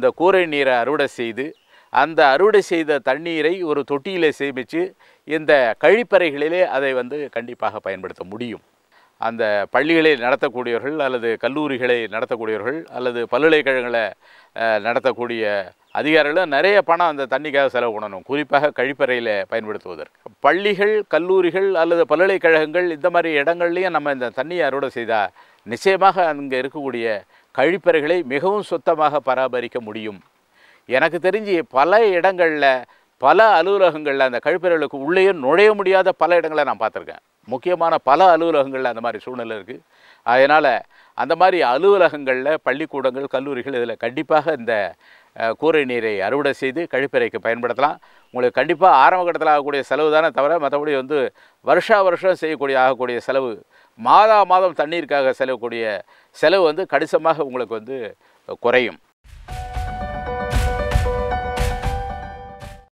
இந்த கூரை நீரை அறுவடை செய்து அந்த அறுவடை செய்த தண்ணீரை ஒரு தொட்டியில் சேமித்து இந்த கழிப்பறைகளிலே அதை வந்து கண்டிப்பாக பயன்படுத்த முடியும் அந்த பள்ளிகளை நடத்தக்கூடியவர்கள் அல்லது கல்லூரிகளை நடத்தக்கூடியவர்கள் அல்லது பல்கலைக்கழகங்களை நடத்தக்கூடிய அதிகாரிகளும் நிறைய பணம் அந்த தண்ணிக்காக செலவு பண்ணணும் குறிப்பாக கழிப்பறையில் பயன்படுத்துவதற்கு பள்ளிகள் கல்லூரிகள் அல்லது பல்கலைக்கழகங்கள் இந்த மாதிரி இடங்கள்லையும் நம்ம இந்த தண்ணியை அறுவடை செய்தால் நிச்சயமாக அங்கே இருக்கக்கூடிய கழிப்பறைகளை மிகவும் சுத்தமாக பராமரிக்க முடியும் எனக்கு தெரிஞ்சு பல இடங்களில் பல அலுவலகங்களில் அந்த கழிப்பறைகளுக்கு உள்ளேயே நுழைய முடியாத பல இடங்களை நான் பார்த்துருக்கேன் முக்கியமான பல அலுவலகங்களில் அந்த மாதிரி சூழ்நிலை இருக்குது அதனால் அந்த மாதிரி அலுவலகங்களில் பள்ளிக்கூடங்கள் கல்லூரிகள் இதில் கண்டிப்பாக இந்த கூரை நீரை அறுவடை செய்து கழிப்பறைக்கு பயன்படுத்தலாம் உங்களுக்கு கண்டிப்பாக ஆரம்ப கட்டத்தில் ஆகக்கூடிய செலவு தானே தவிர மற்றபடி வந்து வருஷா வருஷம் செய்யக்கூடிய ஆகக்கூடிய செலவு மாதா மாதம் தண்ணீருக்காக செலவுக்கூடிய செலவு வந்து கணிசமாக உங்களுக்கு வந்து குறையும்